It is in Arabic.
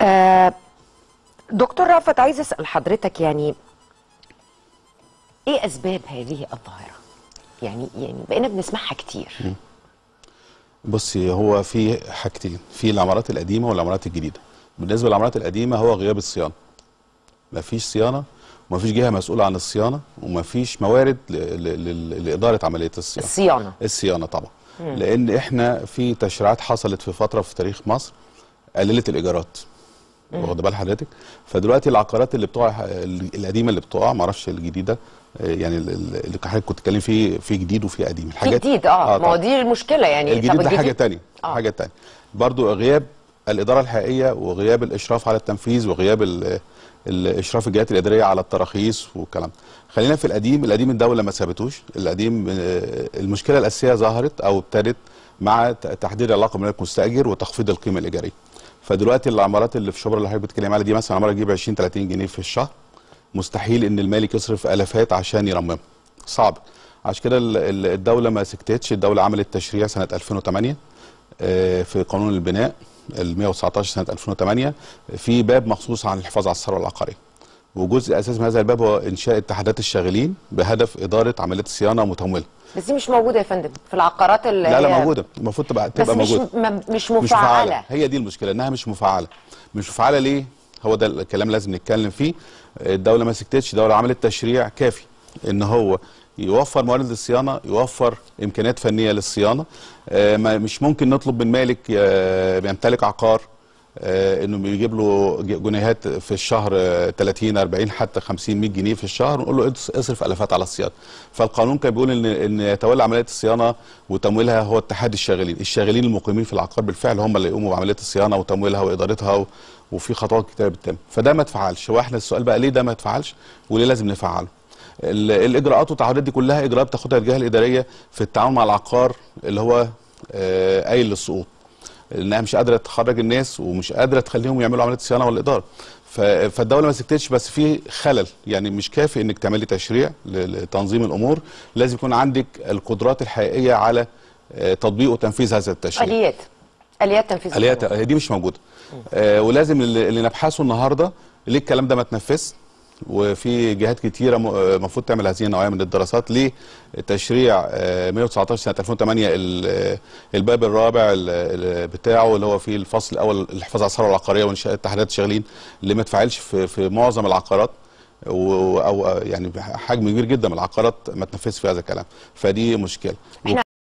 آه، دكتور رأفت عايز أسأل حضرتك يعني إيه أسباب هذه الظاهرة؟ يعني يعني بقينا بنسمعها كتير. بصي هو في حاجتين في العمارات القديمه والعمارات الجديده بالنسبه للعمارات القديمه هو غياب الصيانه مفيش صيانه ومفيش جهه مسؤوله عن الصيانه ومفيش موارد لاداره عمليه الصيانه الصيانه الصيانه طبعا لان احنا في تشريعات حصلت في فتره في تاريخ مصر قللت الايجارات واخد بال حضرتك فدلوقتي العقارات اللي بتقع القديمه اللي بتقع ما اعرفش الجديده آه، يعني اللي حضرتك كنت بتتكلم فيه في جديد وفي قديم الحاجات جديد اه, آه ما هو دي المشكله يعني الجديد ده حاجه ثانيه آه. حاجه ثانيه برضو غياب الاداره الحقيقيه وغياب الاشراف على التنفيذ وغياب الاشراف الجهات الاداريه على التراخيص والكلام خلينا في القديم القديم الدوله ما سابتوش القديم آه، المشكله الاساسيه ظهرت او ابتدت مع تحديد العلاقه بين المستاجر وتخفيض القيمه الايجاريه فدلوقتي العمارات اللي في شبرا اللي حضرتك بتتكلم عليها دي مثلا عماره تجيب 20 30 جنيه في الشهر مستحيل ان المالك يصرف الافات عشان يرممها صعب عشان كده الدوله ما سكتتش الدوله عملت تشريع سنه 2008 آه، في قانون البناء ال 119 سنه 2008 في باب مخصوص عن الحفاظ على الثروه العقاريه وجزء اساسي من هذا الباب هو انشاء اتحادات الشاغلين بهدف اداره عمليات الصيانه متموله بس دي مش موجوده يا فندم في العقارات اللي لا لا موجوده المفروض تبقى تبقى موجوده بس مش مش مفعله. مش مفعله هي دي المشكله انها مش مفعله مش مفعله ليه هو ده الكلام لازم نتكلم فيه الدوله ما سكتتش الدوله عملت تشريع كافي ان هو يوفر موارد للصيانه يوفر امكانيات فنيه للصيانه آه، مش ممكن نطلب من مالك بيمتلك آه، عقار آه، انه بيجيب له جنيهات في الشهر 30 آه، 40 حتى 50 100 جنيه في الشهر ونقول له اصرف الافات على الصيانه فالقانون كان بيقول ان ان يتولى عمليه الصيانه وتمويلها هو اتحاد الشاغلين الشاغلين المقيمين في العقار بالفعل هم اللي يقوموا بعمليه الصيانه وتمويلها وادارتها وفي خطوات كتير بتتم فده ما اتفعلش واحنا السؤال بقى ليه ده ما اتفعلش وليه لازم نفعله الاجراءات والتعهدات دي كلها اجراءات بتاخدها الجهه الاداريه في التعامل مع العقار اللي هو آه، قايل للسقوط لانها مش قادره تخرج الناس ومش قادره تخليهم يعملوا عمليه الصيانه والاداره فالدوله ما سكتتش بس في خلل يعني مش كافي انك تعملي تشريع لتنظيم الامور لازم يكون عندك القدرات الحقيقيه على آه، تطبيق وتنفيذ هذا التشريع اليات اليات تنفيذ اليات دي مش موجوده آه ولازم اللي نبحثه النهارده ليه الكلام ده ما تنفذش وفي جهات كتيرة المفروض آه، تعمل هذه النوعية من الدراسات لتشريع 119 آه، سنة 2008 آه، الباب الرابع بتاعه اللي هو فيه الفصل الأول الحفاظ على الثروة العقارية وإنشاء اتحادات الشغالين اللي ما تفعلش في معظم العقارات او يعني حجم كبير جدا من العقارات ما تنفذش في هذا الكلام فدي مشكله